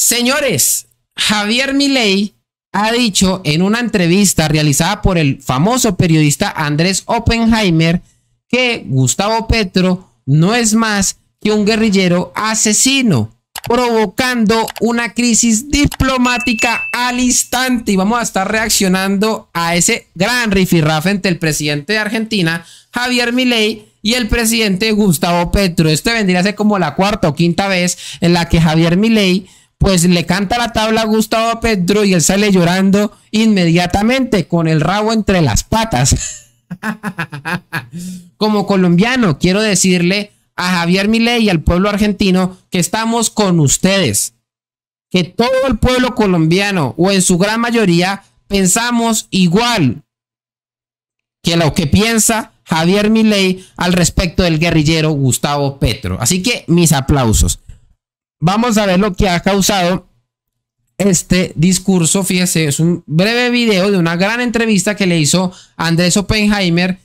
Señores, Javier Milei ha dicho en una entrevista realizada por el famoso periodista Andrés Oppenheimer que Gustavo Petro no es más que un guerrillero asesino, provocando una crisis diplomática al instante. Y vamos a estar reaccionando a ese gran rifirrafe entre el presidente de Argentina, Javier Milei, y el presidente Gustavo Petro. Este vendría a ser como la cuarta o quinta vez en la que Javier Milei pues le canta la tabla a Gustavo Petro y él sale llorando inmediatamente con el rabo entre las patas. Como colombiano, quiero decirle a Javier Milei y al pueblo argentino que estamos con ustedes. Que todo el pueblo colombiano o en su gran mayoría pensamos igual que lo que piensa Javier Milei al respecto del guerrillero Gustavo Petro. Así que mis aplausos vamos a ver lo que ha causado este discurso. Fíjese, es un breve video de una gran entrevista que le hizo Andrés Oppenheimer,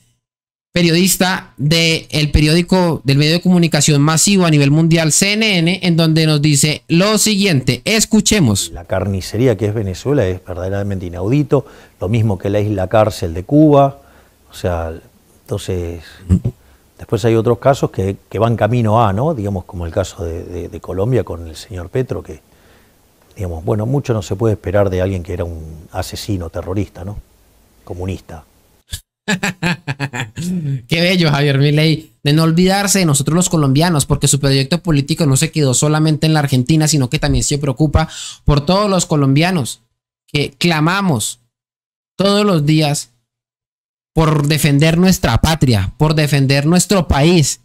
periodista del periódico del medio de comunicación masivo a nivel mundial CNN, en donde nos dice lo siguiente, escuchemos. La carnicería que es Venezuela es verdaderamente inaudito, lo mismo que la isla cárcel de Cuba, o sea, entonces... Mm. Después hay otros casos que, van camino a, ¿no? digamos como el caso de, Colombia con el señor Petro, que digamos, bueno, mucho no se puede esperar de alguien que era un asesino terrorista, ¿no? comunista. Qué bello, Javier Milei, de no olvidarse de nosotros los colombianos, porque su proyecto político no se quedó solamente en la Argentina, sino que también se preocupa por todos los colombianos que clamamos todos los días por defender nuestra patria, por defender nuestro país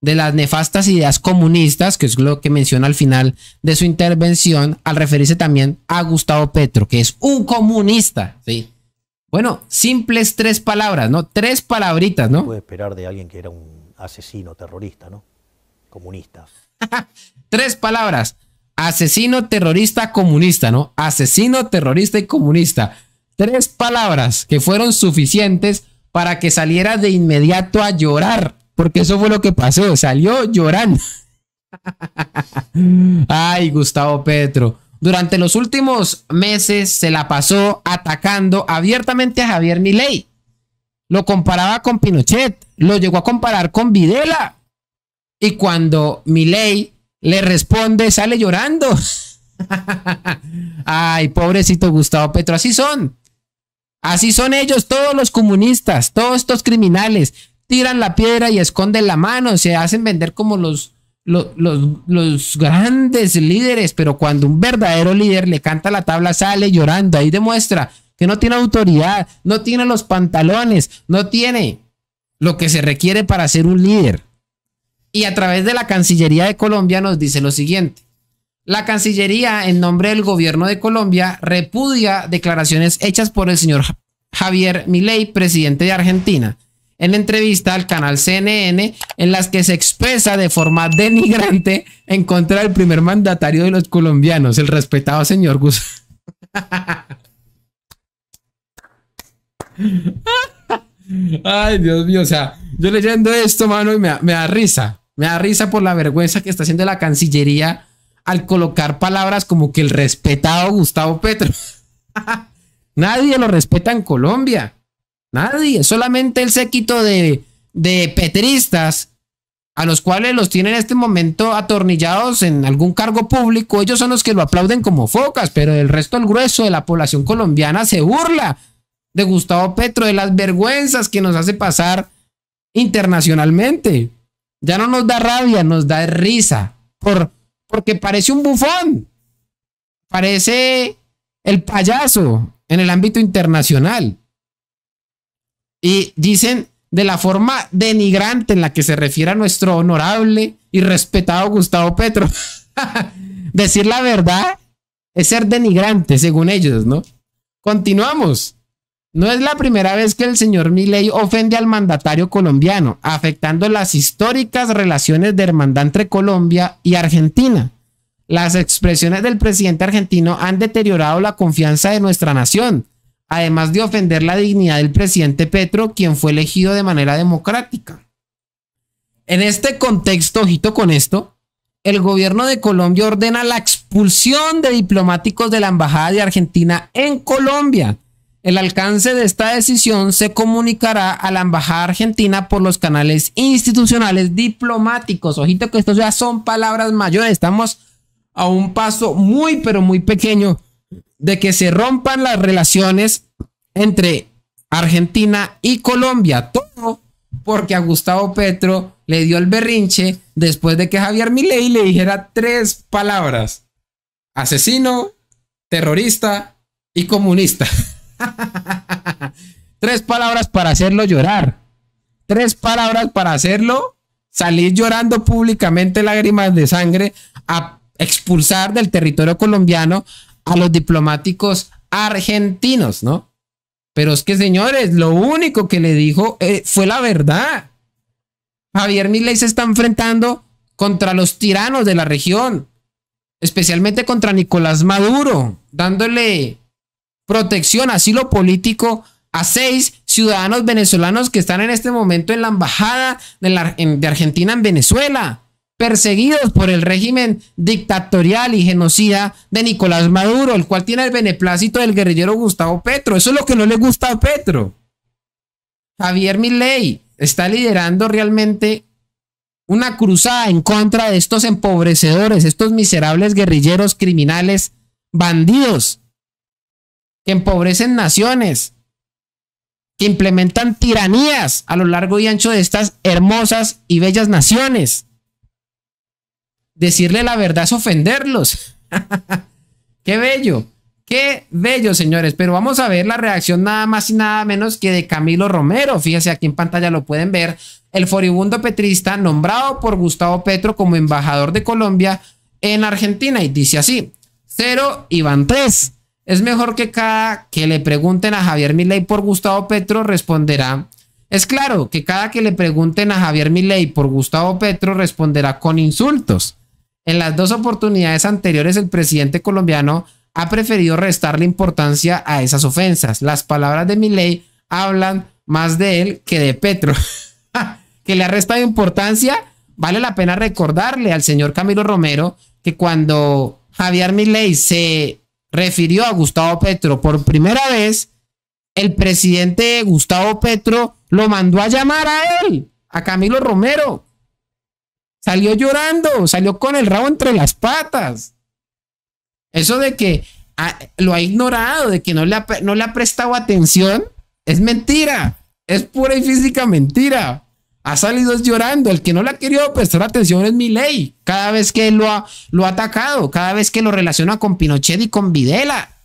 de las nefastas ideas comunistas, que es lo que menciona al final de su intervención, al referirse también a Gustavo Petro, que es un comunista, ¿sí? Bueno, simples tres palabras, ¿no? Tres palabritas, ¿no? Puede esperar de alguien que era un asesino terrorista, ¿no? Comunista. tres palabras. Asesino, terrorista, comunista, ¿no? Asesino, terrorista y comunista tres palabras que fueron suficientes para que saliera de inmediato a llorar, porque eso fue lo que pasó, salió llorando. Ay, Gustavo Petro. Durante los últimos meses se la pasó atacando abiertamente a Javier Milei. Lo comparaba con Pinochet, lo llegó a comparar con Videla. Y cuando Milei le responde, sale llorando. Ay, pobrecito Gustavo Petro, así son. Así son ellos, todos los comunistas, todos estos criminales. Tiran la piedra y esconden la mano, se hacen vender como los, los, grandes líderes, pero cuando un verdadero líder le canta la tabla sale llorando, ahí demuestra que no tiene autoridad, no tiene los pantalones, no tiene lo que se requiere para ser un líder. Y a través de la Cancillería de Colombia nos dice lo siguiente. La Cancillería, en nombre del gobierno de Colombia, repudia declaraciones hechas por el señor Javier Milei, presidente de Argentina, en la entrevista al canal CNN, en las que se expresa de forma denigrante en contra del primer mandatario de los colombianos, el respetado señor Gus. Ay, Dios mío, o sea, yo leyendo esto, mano, me, me da risa. Me da risa por la vergüenza que está haciendo la Cancillería al colocar palabras como que el respetado Gustavo Petro. Nadie lo respeta en Colombia. Nadie. Solamente el séquito de, petristas a los cuales los tienen en este momento atornillados en algún cargo público, ellos son los que lo aplauden como focas, pero el resto, el grueso de la población colombiana se burla de Gustavo Petro, de las vergüenzas que nos hace pasar internacionalmente. Ya no nos da rabia, nos da risa por porque parece un bufón, parece el payaso en el ámbito internacional. Y dicen de la forma denigrante en la que se refiere a nuestro honorable y respetado Gustavo Petro. Decir la verdad es ser denigrante, según ellos, ¿no? Continuamos. No es la primera vez que el señor Milei ofende al mandatario colombiano, afectando las históricas relaciones de hermandad entre Colombia y Argentina. Las expresiones del presidente argentino han deteriorado la confianza de nuestra nación, además de ofender la dignidad del presidente Petro, quien fue elegido de manera democrática. En este contexto, ojito con esto, el gobierno de Colombia ordena la expulsión de diplomáticos de la Embajada de Argentina en Colombia el alcance de esta decisión se comunicará a la Embajada Argentina por los canales institucionales diplomáticos. Ojito que estos ya son palabras mayores. Estamos a un paso muy, pero muy pequeño de que se rompan las relaciones entre Argentina y Colombia. Todo porque a Gustavo Petro le dio el berrinche después de que Javier Milei le dijera tres palabras. Asesino, terrorista y comunista. Tres palabras para hacerlo llorar. Tres palabras para hacerlo salir llorando públicamente lágrimas de sangre, a expulsar del territorio colombiano a los diplomáticos argentinos, ¿no? Pero es que, señores, lo único que le dijo eh, fue la verdad. Javier Milei se está enfrentando contra los tiranos de la región, especialmente contra Nicolás Maduro, dándole protección, asilo político a seis ciudadanos venezolanos que están en este momento en la embajada de, Argentina en Venezuela, perseguidos por el régimen dictatorial y genocida de Nicolás Maduro, el cual tiene el beneplácito del guerrillero Gustavo Petro. Eso es lo que no le gusta a Petro. Javier Milei está liderando realmente una cruzada en contra de estos empobrecedores, estos miserables guerrilleros, criminales, bandidos que empobrecen naciones, que implementan tiranías a lo largo y ancho de estas hermosas y bellas naciones. Decirle la verdad es ofenderlos. qué bello, qué bello, señores. Pero vamos a ver la reacción nada más y nada menos que de Camilo Romero. Fíjese aquí en pantalla lo pueden ver. El foribundo petrista nombrado por Gustavo Petro como embajador de Colombia en Argentina. Y dice así, cero, van tres es mejor que cada que le pregunten a Javier Milei por Gustavo Petro responderá. Es claro que cada que le pregunten a Javier Milei por Gustavo Petro responderá con insultos. En las dos oportunidades anteriores el presidente colombiano ha preferido restarle importancia a esas ofensas. Las palabras de Milei hablan más de él que de Petro. que le ha restado importancia, vale la pena recordarle al señor Camilo Romero que cuando Javier Milei se refirió a Gustavo Petro. Por primera vez, el presidente Gustavo Petro lo mandó a llamar a él, a Camilo Romero. Salió llorando, salió con el rabo entre las patas. Eso de que ah, lo ha ignorado, de que no le ha, no le ha prestado atención, es mentira. Es pura y física mentira. Ha salido llorando. El que no le ha querido pues, prestar atención es mi Cada vez que lo ha, lo ha atacado, cada vez que lo relaciona con Pinochet y con Videla.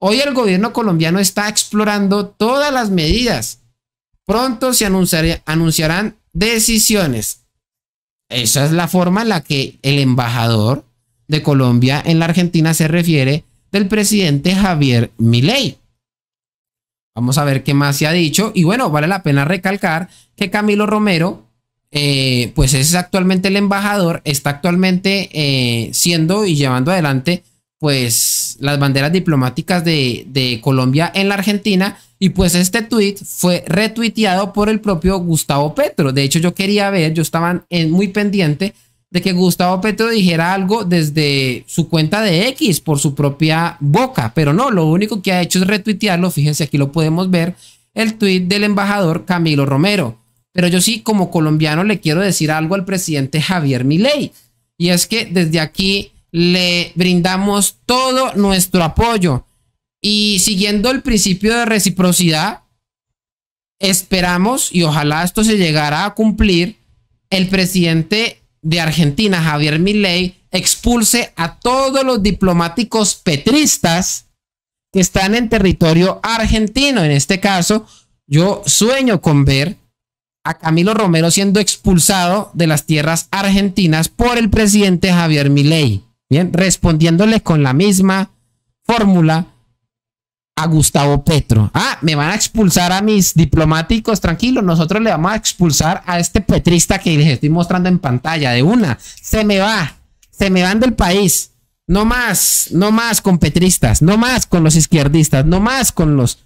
Hoy el gobierno colombiano está explorando todas las medidas. Pronto se anunciarán decisiones. Esa es la forma en la que el embajador de Colombia en la Argentina se refiere del presidente Javier Milei. Vamos a ver qué más se ha dicho. Y bueno, vale la pena recalcar que Camilo Romero, eh, pues es actualmente el embajador, está actualmente eh, siendo y llevando adelante pues las banderas diplomáticas de, Colombia en la Argentina. Y pues este tweet fue retuiteado por el propio Gustavo Petro. De hecho, yo quería ver, yo estaba muy pendiente de que Gustavo Petro dijera algo desde su cuenta de X, por su propia boca, pero no, lo único que ha hecho es retuitearlo, fíjense aquí lo podemos ver, el tuit del embajador Camilo Romero. Pero yo sí, como colombiano, le quiero decir algo al presidente Javier Milei, y es que desde aquí le brindamos todo nuestro apoyo y siguiendo el principio de reciprocidad, esperamos y ojalá esto se llegara a cumplir, el presidente de Argentina, Javier Milei, expulse a todos los diplomáticos petristas que están en territorio argentino. En este caso, yo sueño con ver a Camilo Romero siendo expulsado de las tierras argentinas por el presidente Javier Milei. Bien, respondiéndole con la misma fórmula a Gustavo Petro. Ah, me van a expulsar a mis diplomáticos, tranquilo, nosotros le vamos a expulsar a este petrista que les estoy mostrando en pantalla de una. Se me va, se me van del país. No más, no más con petristas, no más con los izquierdistas, no más con los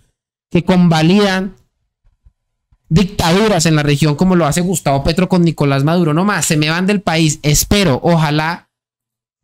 que convalidan dictaduras en la región como lo hace Gustavo Petro con Nicolás Maduro. No más, se me van del país. Espero, ojalá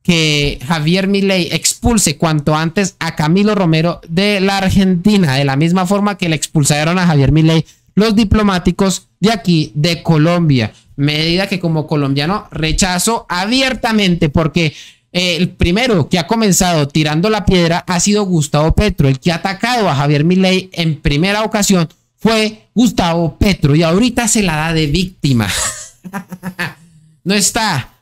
que Javier Milei expulse cuanto antes a Camilo Romero de la Argentina, de la misma forma que le expulsaron a Javier Milei los diplomáticos de aquí, de Colombia. Medida que como colombiano rechazo abiertamente porque eh, el primero que ha comenzado tirando la piedra ha sido Gustavo Petro. El que ha atacado a Javier Milei en primera ocasión fue Gustavo Petro y ahorita se la da de víctima. no está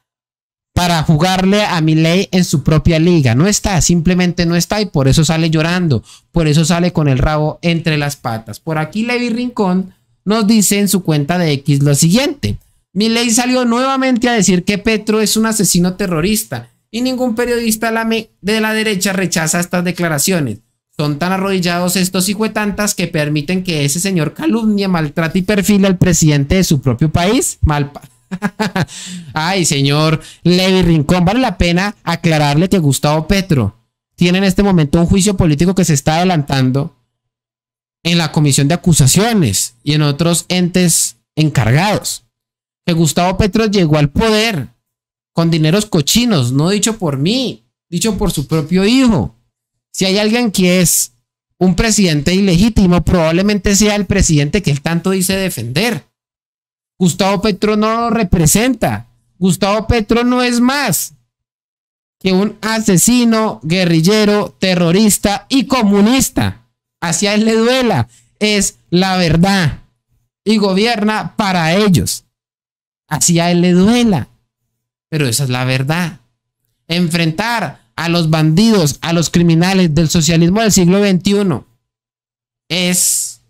para jugarle a Miley en su propia liga. No está, simplemente no está y por eso sale llorando, por eso sale con el rabo entre las patas. Por aquí Levi Rincón nos dice en su cuenta de X lo siguiente. Miley salió nuevamente a decir que Petro es un asesino terrorista y ningún periodista de la derecha rechaza estas declaraciones. Son tan arrodillados estos tantas que permiten que ese señor calumnie, maltrate y perfile al presidente de su propio país. Malpa Ay, señor Levi Rincón, vale la pena aclararle que Gustavo Petro tiene en este momento un juicio político que se está adelantando en la comisión de acusaciones y en otros entes encargados. Que Gustavo Petro llegó al poder con dineros cochinos, no dicho por mí, dicho por su propio hijo. Si hay alguien que es un presidente ilegítimo, probablemente sea el presidente que él tanto dice defender. Gustavo Petro no lo representa. Gustavo Petro no es más que un asesino, guerrillero, terrorista y comunista. Hacia él le duela. Es la verdad. Y gobierna para ellos. Hacia él le duela. Pero esa es la verdad. Enfrentar a los bandidos, a los criminales del socialismo del siglo XXI es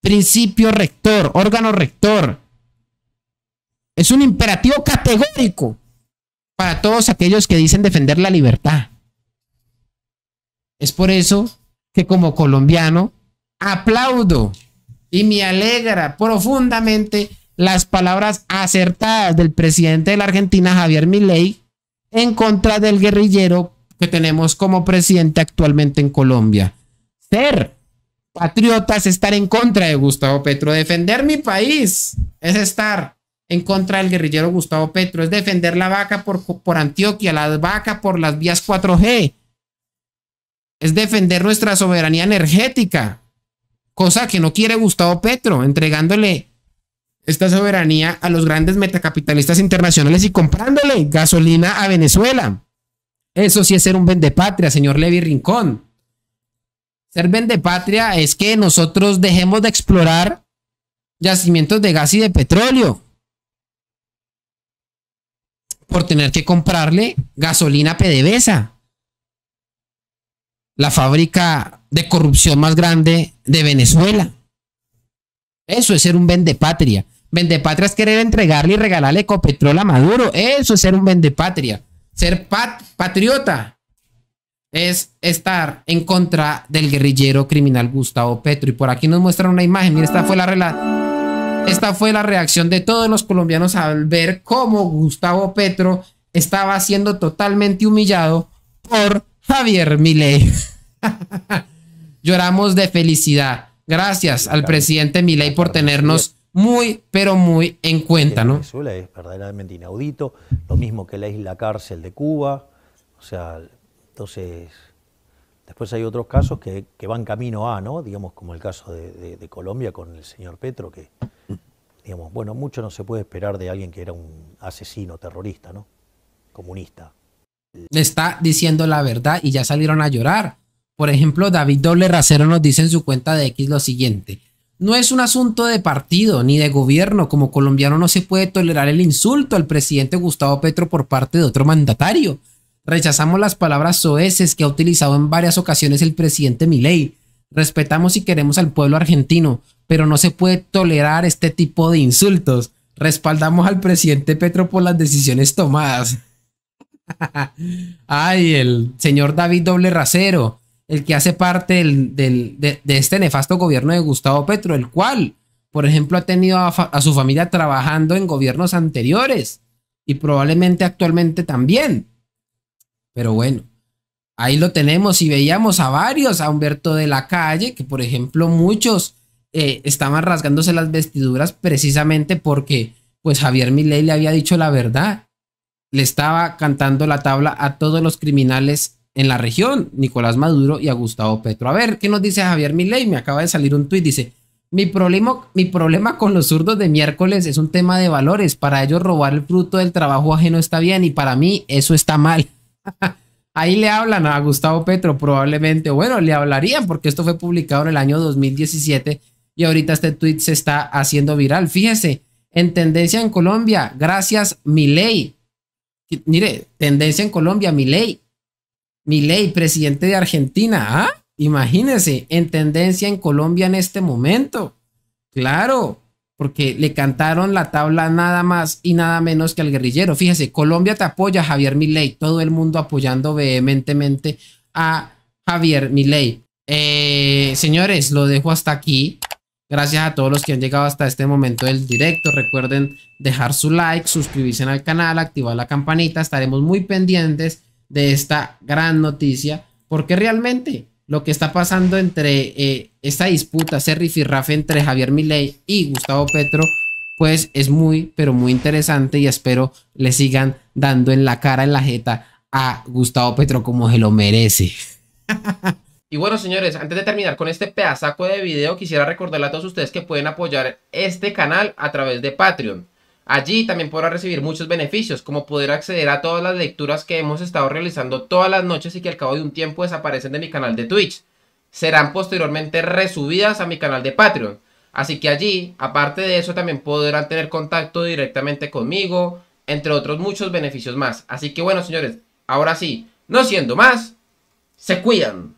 principio rector, órgano rector es un imperativo categórico para todos aquellos que dicen defender la libertad. Es por eso que como colombiano aplaudo y me alegra profundamente las palabras acertadas del presidente de la Argentina, Javier Milei, en contra del guerrillero que tenemos como presidente actualmente en Colombia. Ser patriota es estar en contra de Gustavo Petro, defender mi país es estar en contra del guerrillero Gustavo Petro, es defender la vaca por, Antioquia, la vaca por las vías 4G, es defender nuestra soberanía energética, cosa que no quiere Gustavo Petro, entregándole esta soberanía a los grandes metacapitalistas internacionales y comprándole gasolina a Venezuela. Eso sí es ser un vendepatria, señor Levi Rincón. Ser vendepatria es que nosotros dejemos de explorar yacimientos de gas y de petróleo por tener que comprarle gasolina PDVSA, la fábrica de corrupción más grande de Venezuela. Eso es ser un vendepatria. Vendepatria es querer entregarle y regalarle copetrol a Maduro. Eso es ser un vendepatria. Ser pat patriota es estar en contra del guerrillero criminal Gustavo Petro. Y por aquí nos muestran una imagen. Mira, esta fue la relación esta fue la reacción de todos los colombianos al ver cómo Gustavo Petro estaba siendo totalmente humillado por Javier Milei. Lloramos de felicidad. Gracias al presidente Milei por tenernos muy, pero muy en cuenta, ¿no? es verdaderamente inaudito, lo mismo que la isla cárcel de Cuba, o sea, entonces Después hay otros casos que, van camino a, ¿no? digamos, como el caso de, Colombia con el señor Petro, que, digamos, bueno, mucho no se puede esperar de alguien que era un asesino terrorista, ¿no? comunista. Está diciendo la verdad y ya salieron a llorar. Por ejemplo, David Doble Racero nos dice en su cuenta de X lo siguiente. No es un asunto de partido ni de gobierno. Como colombiano no se puede tolerar el insulto al presidente Gustavo Petro por parte de otro mandatario. Rechazamos las palabras soeces que ha utilizado en varias ocasiones el presidente Milei. Respetamos y queremos al pueblo argentino, pero no se puede tolerar este tipo de insultos. Respaldamos al presidente Petro por las decisiones tomadas. Ay, el señor David Doble Racero, el que hace parte de, este nefasto gobierno de Gustavo Petro, el cual, por ejemplo, ha tenido a su familia trabajando en gobiernos anteriores y probablemente actualmente también. Pero bueno, ahí lo tenemos y veíamos a varios, a Humberto de la Calle, que por ejemplo muchos eh, estaban rasgándose las vestiduras precisamente porque pues Javier Milei le había dicho la verdad. Le estaba cantando la tabla a todos los criminales en la región, Nicolás Maduro y a Gustavo Petro. A ver, ¿qué nos dice Javier Milei? Me acaba de salir un tuit, dice, mi problema, mi problema con los zurdos de miércoles es un tema de valores. Para ellos robar el fruto del trabajo ajeno está bien y para mí eso está mal. Ahí le hablan a Gustavo Petro probablemente, bueno, le hablarían porque esto fue publicado en el año 2017 y ahorita este tweet se está haciendo viral. Fíjese, en tendencia en Colombia, gracias ley Mire, tendencia en Colombia, Mi ley, presidente de Argentina. ¿ah? Imagínense, en tendencia en Colombia en este momento. Claro, porque le cantaron la tabla nada más y nada menos que al guerrillero. Fíjese, Colombia te apoya, Javier Milei, todo el mundo apoyando vehementemente a Javier Milei. Eh, señores, lo dejo hasta aquí. Gracias a todos los que han llegado hasta este momento del directo. Recuerden dejar su like, suscribirse al canal, activar la campanita. Estaremos muy pendientes de esta gran noticia porque realmente lo que está pasando entre eh, esta disputa, ese rifirrafe entre Javier Milei y Gustavo Petro, pues es muy, pero muy interesante y espero le sigan dando en la cara, en la jeta a Gustavo Petro como se lo merece. Y bueno, señores, antes de terminar con este pedazaco de video, quisiera recordarle a todos ustedes que pueden apoyar este canal a través de Patreon. Allí también podrán recibir muchos beneficios, como poder acceder a todas las lecturas que hemos estado realizando todas las noches y que al cabo de un tiempo desaparecen de mi canal de Twitch. Serán posteriormente resubidas a mi canal de Patreon. Así que allí, aparte de eso, también podrán tener contacto directamente conmigo, entre otros muchos beneficios más. Así que bueno, señores, ahora sí, no siendo más, se cuidan.